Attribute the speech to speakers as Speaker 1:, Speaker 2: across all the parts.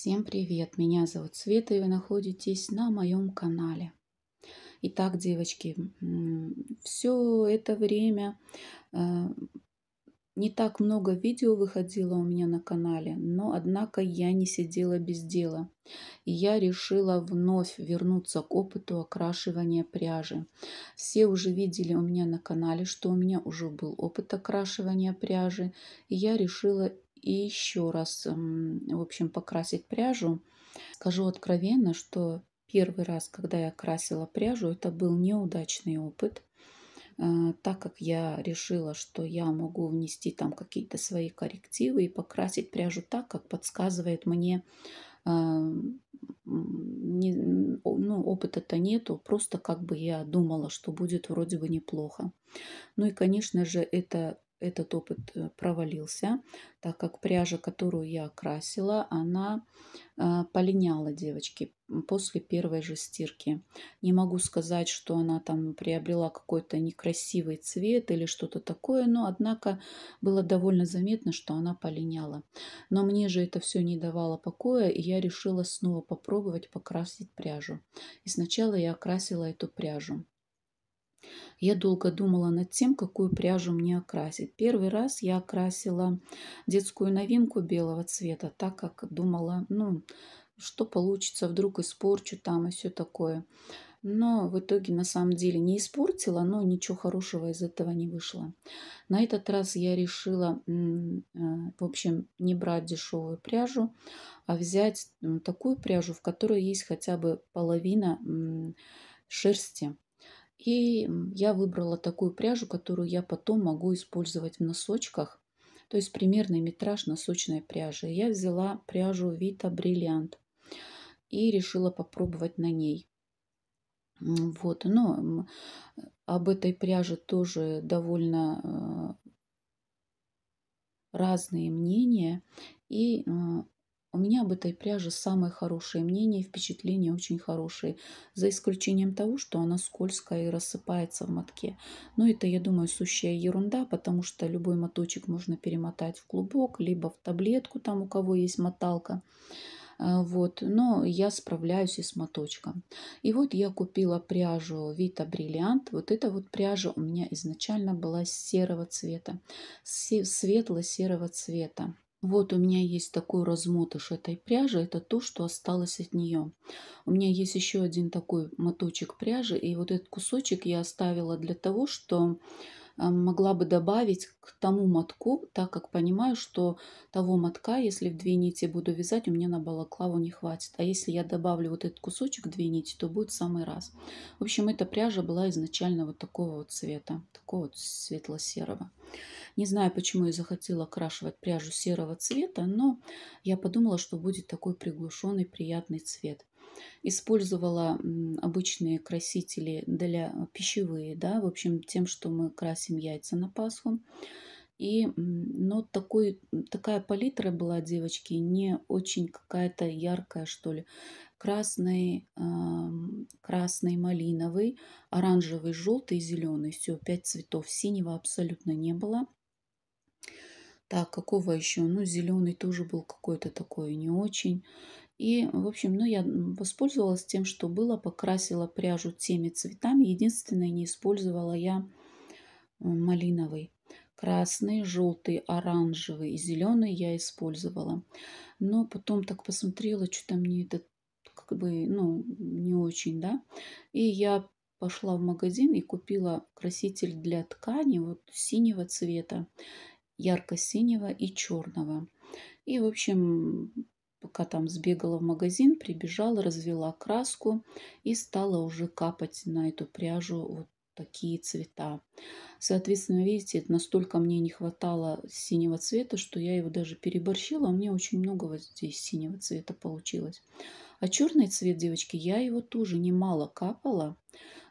Speaker 1: Всем привет! Меня зовут Света, и вы находитесь на моем канале. Итак, девочки, все это время э, не так много видео выходило у меня на канале, но однако я не сидела без дела. И я решила вновь вернуться к опыту окрашивания пряжи. Все уже видели у меня на канале, что у меня уже был опыт окрашивания пряжи, и я решила и еще раз, эм, в общем, покрасить пряжу. Скажу откровенно, что первый раз, когда я красила пряжу, это был неудачный опыт, э, так как я решила, что я могу внести там какие-то свои коррективы и покрасить пряжу так, как подсказывает мне эм, не, ну, опыта-то нету, просто как бы я думала, что будет вроде бы неплохо. Ну и, конечно же, это этот опыт э, провалился, так как пряжа, которую я красила, она э, полиняла девочки после первой же стирки. Не могу сказать, что она там приобрела какой-то некрасивый цвет или что-то такое, но однако было довольно заметно, что она полиняла. Но мне же это все не давало покоя, и я решила снова попробовать покрасить пряжу. И сначала я окрасила эту пряжу. Я долго думала над тем, какую пряжу мне окрасить. Первый раз я окрасила детскую новинку белого цвета, так как думала, ну, что получится, вдруг испорчу там и все такое. Но в итоге на самом деле не испортила, но ничего хорошего из этого не вышло. На этот раз я решила, э, в общем, не брать дешевую пряжу, а взять такую пряжу, в которой есть хотя бы половина шерсти. И я выбрала такую пряжу, которую я потом могу использовать в носочках. То есть примерный метраж носочной пряжи. Я взяла пряжу Vita Brilliant и решила попробовать на ней. Вот, но об этой пряже тоже довольно э, разные мнения. И э, у меня об этой пряже самое хорошее мнение, и впечатления очень хорошие, за исключением того, что она скользкая и рассыпается в мотке. Но это, я думаю, сущая ерунда, потому что любой моточек можно перемотать в клубок, либо в таблетку, там у кого есть моталка. А, вот, но я справляюсь и с моточком. И вот я купила пряжу Vita Brilliant. Вот эта вот пряжа у меня изначально была серого цвета, светло-серого цвета. Вот у меня есть такой размотыш этой пряжи, это то, что осталось от нее. У меня есть еще один такой моточек пряжи, и вот этот кусочек я оставила для того, что а, могла бы добавить к тому мотку, так как понимаю, что того мотка, если в две нити буду вязать, у меня на балаклаву не хватит. А если я добавлю вот этот кусочек две нити, то будет в самый раз. В общем, эта пряжа была изначально вот такого вот цвета, такого вот светло-серого. Не знаю, почему я захотела окрашивать пряжу серого цвета, но я подумала, что будет такой приглушенный приятный цвет использовала обычные красители для пищевые, да, в общем, тем, что мы красим яйца на Пасху. И, но такой, такая палитра была, девочки, не очень какая-то яркая, что ли. Красный, э, красный, малиновый, оранжевый, желтый, зеленый. Все, пять цветов. Синего абсолютно не было. Так, какого еще? Ну, зеленый тоже был какой-то такой не очень. И, в общем, ну, я воспользовалась тем, что было, покрасила пряжу теми цветами. Единственное, не использовала я э, малиновый. Красный, желтый, оранжевый и зеленый я использовала. Но потом так посмотрела, что-то мне это как бы, ну, не очень, да. И я пошла в магазин и купила краситель для ткани вот синего цвета, ярко-синего и черного. И, в общем, пока там сбегала в магазин, прибежала, развела краску и стала уже капать на эту пряжу вот такие цвета. Соответственно, видите, настолько мне не хватало синего цвета, что я его даже переборщила. У меня очень много вот здесь синего цвета получилось. А черный цвет, девочки, я его тоже немало капала,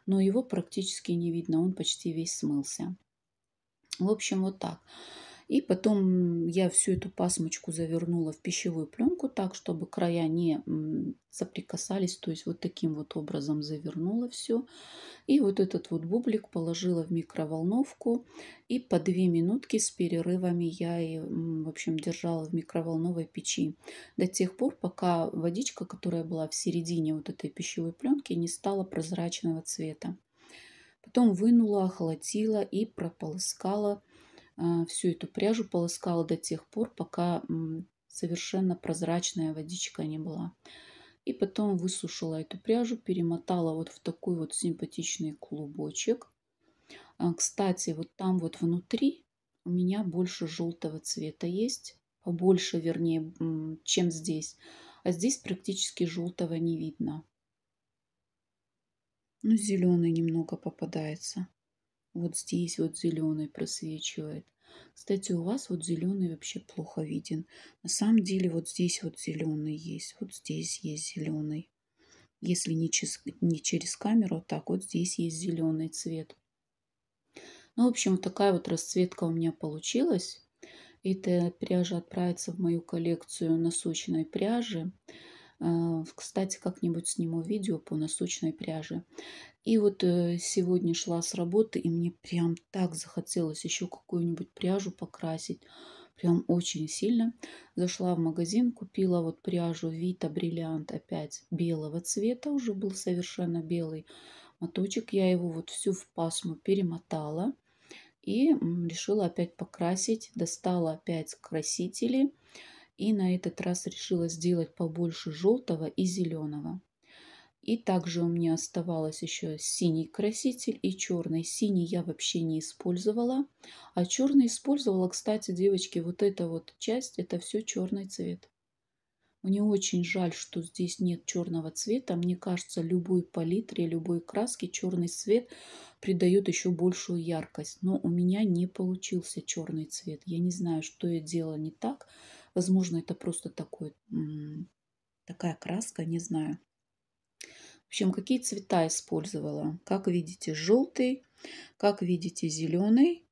Speaker 1: но его практически не видно. Он почти весь смылся. В общем, вот так. И потом я всю эту пасмочку завернула в пищевую пленку так, чтобы края не соприкасались. То есть вот таким вот образом завернула все. И вот этот вот бублик положила в микроволновку. И по 2 минутки с перерывами я и, в общем, держала в микроволновой печи. До тех пор, пока водичка, которая была в середине вот этой пищевой пленки, не стала прозрачного цвета. Потом вынула, охладила и прополоскала а, всю эту пряжу полоскала до тех пор, пока совершенно прозрачная водичка не была. И потом высушила эту пряжу, перемотала вот в такой вот симпатичный клубочек. А, кстати, вот там вот внутри у меня больше желтого цвета есть, побольше, вернее, чем здесь. А здесь практически желтого не видно. Ну, зеленый немного попадается. Вот здесь вот зеленый просвечивает. Кстати, у вас вот зеленый вообще плохо виден. На самом деле вот здесь вот зеленый есть, вот здесь есть зеленый. Если не через, не через камеру, так вот здесь есть зеленый цвет. Ну, в общем, вот такая вот расцветка у меня получилась. Эта пряжа отправится в мою коллекцию носочной пряжи. пряжи. А, кстати, как-нибудь сниму видео по носочной пряже. И вот э, сегодня шла с работы, и мне прям так захотелось еще какую-нибудь пряжу покрасить. Прям очень сильно. Зашла в магазин, купила вот пряжу Vita Бриллиант опять белого цвета. Уже был совершенно белый моточек. Я его вот всю в пасму перемотала и решила опять покрасить. Достала опять красители и на этот раз решила сделать побольше желтого и зеленого. И также у меня оставалось еще синий краситель и черный. Синий я вообще не использовала. А черный использовала, кстати, девочки, вот эта вот часть, это все черный цвет. Мне очень жаль, что здесь нет черного цвета. Мне кажется, любой палитре, любой краске черный цвет придает еще большую яркость. Но у меня не получился черный цвет. Я не знаю, что я делала не так. Возможно, это просто такой, такая краска, не знаю. В общем, какие цвета использовала. Как видите, желтый, как видите, зеленый.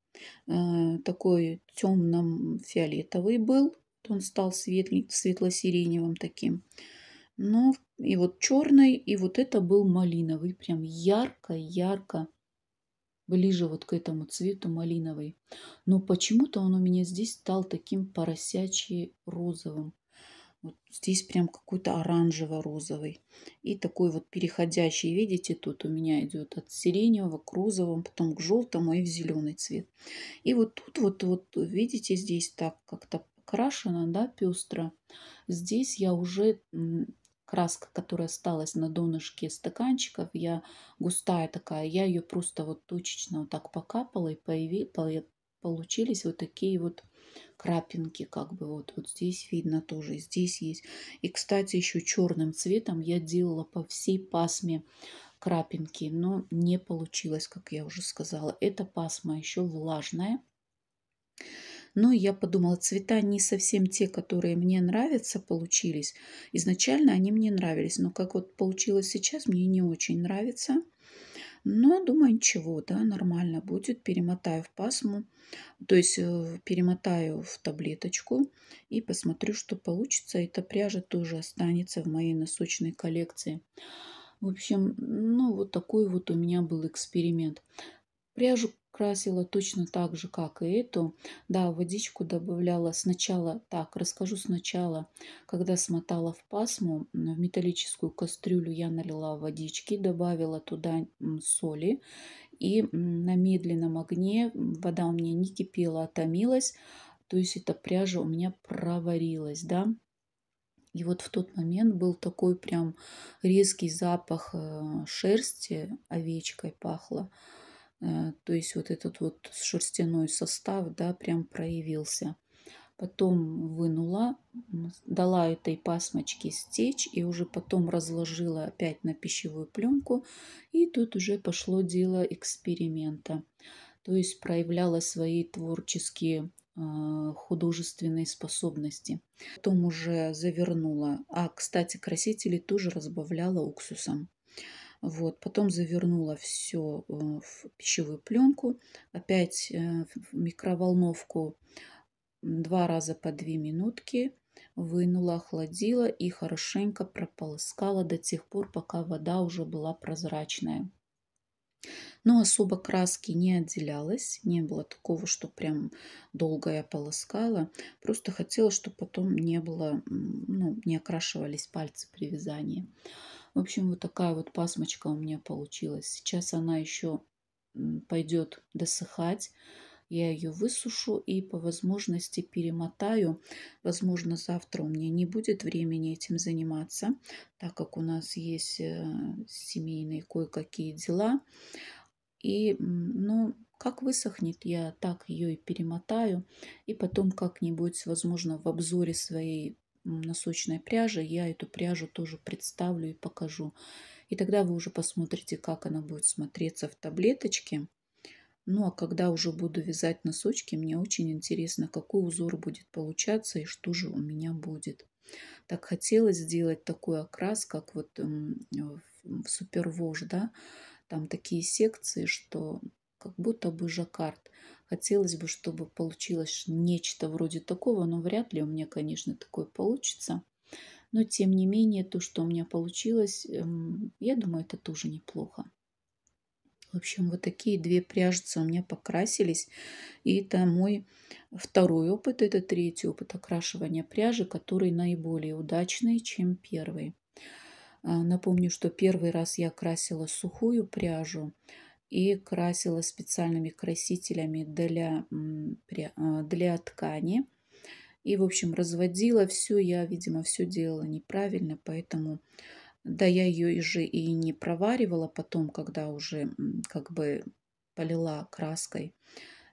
Speaker 1: Э, такой темно-фиолетовый был. Он стал светло-сиреневым таким. Ну и вот черный, и вот это был малиновый. Прям ярко-ярко ближе вот к этому цвету малиновый. Но почему-то он у меня здесь стал таким поросячий розовым. Вот здесь прям какой-то оранжево-розовый. И такой вот переходящий, видите, тут у меня идет от сиреневого к розовому, потом к желтому и в зеленый цвет. И вот тут вот, вот видите, здесь так как-то покрашено, да, пестро. Здесь я уже краска, которая осталась на донышке стаканчиков, я густая такая, я ее просто вот точечно вот так покапала и появи, получились вот такие вот крапинки, как бы вот, вот здесь видно тоже, здесь есть. И, кстати, еще черным цветом я делала по всей пасме крапинки, но не получилось, как я уже сказала. Эта пасма еще влажная. Но я подумала, цвета не совсем те, которые мне нравятся, получились. Изначально они мне нравились, но как вот получилось сейчас, мне не очень нравится. Но думаю, ничего, да, нормально будет. Перемотаю в пасму, то есть э, перемотаю в таблеточку и посмотрю, что получится. Эта пряжа тоже останется в моей носочной коллекции. В общем, ну вот такой вот у меня был эксперимент. Пряжу красила точно так же, как и эту. Да, водичку добавляла сначала, так, расскажу сначала, когда смотала в пасму, в металлическую кастрюлю я налила водички, добавила туда соли и на медленном огне вода у меня не кипела, а томилась, то есть эта пряжа у меня проварилась, да. И вот в тот момент был такой прям резкий запах э, шерсти, овечкой пахло. Э, то есть вот этот вот шерстяной состав, да, прям проявился. Потом вынула, дала этой пасмочке стечь и уже потом разложила опять на пищевую пленку. И тут уже пошло дело эксперимента. То есть проявляла свои творческие э, художественные способности. Потом уже завернула. А, кстати, красители тоже разбавляла уксусом. Вот. Потом завернула все э, в пищевую пленку. Опять э, в микроволновку два раза по две минутки. Вынула, охладила и хорошенько прополоскала до тех пор, пока вода уже была прозрачная. Но особо краски не отделялась, не было такого, что прям долго я полоскала. Просто хотела, чтобы потом не было, ну, не окрашивались пальцы при вязании. В общем, вот такая вот пасмочка у меня получилась. Сейчас она еще пойдет досыхать. Я ее высушу и по возможности перемотаю. Возможно, завтра у меня не будет времени этим заниматься, так как у нас есть э, семейные кое-какие дела. И, ну, как высохнет, я так ее и перемотаю. И потом как-нибудь, возможно, в обзоре своей носочной пряжи, я эту пряжу тоже представлю и покажу. И тогда вы уже посмотрите, как она будет смотреться в таблеточке. Ну а когда уже буду вязать носочки, мне очень интересно, какой узор будет получаться и что же у меня будет. Так хотелось сделать такой окрас, как вот в супервож, да, там такие секции, что как будто бы жаккард. Хотелось бы, чтобы получилось нечто вроде такого, но вряд ли у меня, конечно, такое получится. Но, тем не менее, то, что у меня получилось, эм, я думаю, это тоже неплохо. В общем, вот такие две пряжицы у меня покрасились. И это мой второй опыт, это третий опыт окрашивания пряжи, который наиболее удачный, чем первый. А, напомню, что первый раз я красила сухую пряжу, и красила специальными красителями для, а, для ткани. И, в общем, разводила все. Я, видимо, все делала неправильно, поэтому... Да, я ее же и не проваривала потом, когда уже как бы полила краской.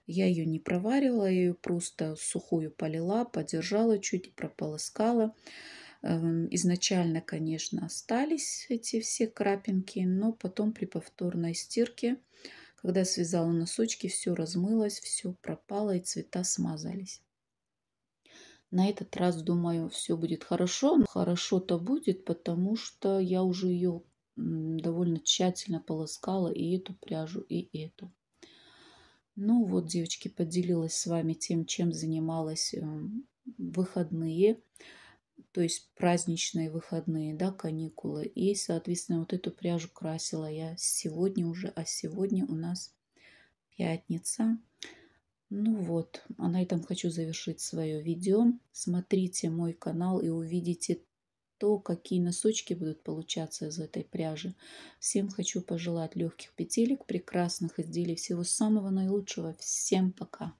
Speaker 1: Я ее не проваривала, я ее просто сухую полила, подержала чуть, прополоскала. Эм, изначально, конечно, остались эти все крапинки, но потом при повторной стирке, когда связала носочки, все размылось, все пропало и цвета смазались. На этот раз, думаю, все будет хорошо. Хорошо-то будет, потому что я уже ее довольно тщательно полоскала и эту пряжу, и эту. Ну вот, девочки, поделилась с вами тем, чем занималась в эм, выходные то есть праздничные выходные, да, каникулы. И, соответственно, вот эту пряжу красила я сегодня уже, а сегодня у нас пятница. Ну вот, а на этом хочу завершить свое видео. Смотрите мой канал и увидите то, какие носочки будут получаться из этой пряжи. Всем хочу пожелать легких петелек, прекрасных изделий, всего самого наилучшего. Всем пока!